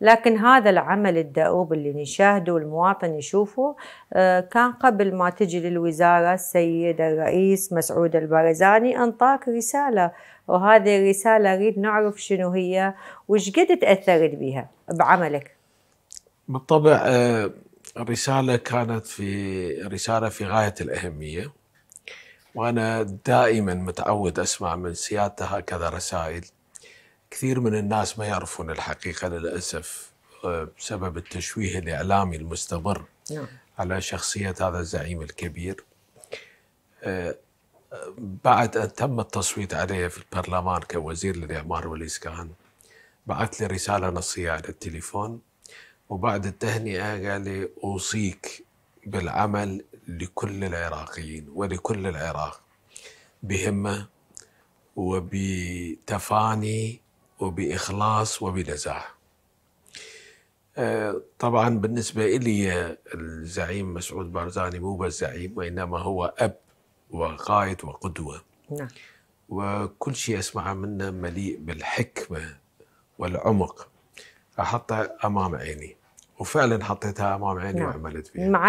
لكن هذا العمل الدؤوب اللي نشاهده والمواطن يشوفه آه، كان قبل ما تجي للوزارة السيد الرئيس مسعود البرزاني أنطاك رسالة وهذه الرسالة أريد نعرف شنو هي وش قد تأثرت بها بعملك بالطبع آه، الرسالة كانت في رسالة في غاية الأهمية وأنا دائما متعود أسمع من سيادته هكذا رسائل كثير من الناس ما يعرفون الحقيقة للأسف آه، بسبب التشويه الإعلامي المستمر نعم. على شخصية هذا الزعيم الكبير آه، بعد أن تم التصويت عليه في البرلمان كوزير للإعمار والإسكان بعث لي رسالة نصية على التليفون وبعد التهنئة قال لي أوصيك بالعمل لكل العراقيين ولكل العراق بهمة وبتفاني وبإخلاص وبنزاهة آه، طبعا بالنسبة إلي الزعيم مسعود بارزاني مو بس زعيم وإنما هو أب وقائد وقدوة نعم. وكل شيء أسمعه منه مليء بالحكمة والعمق أحطها أمام عيني وفعلا حطيتها أمام عيني نعم. وعملت فيها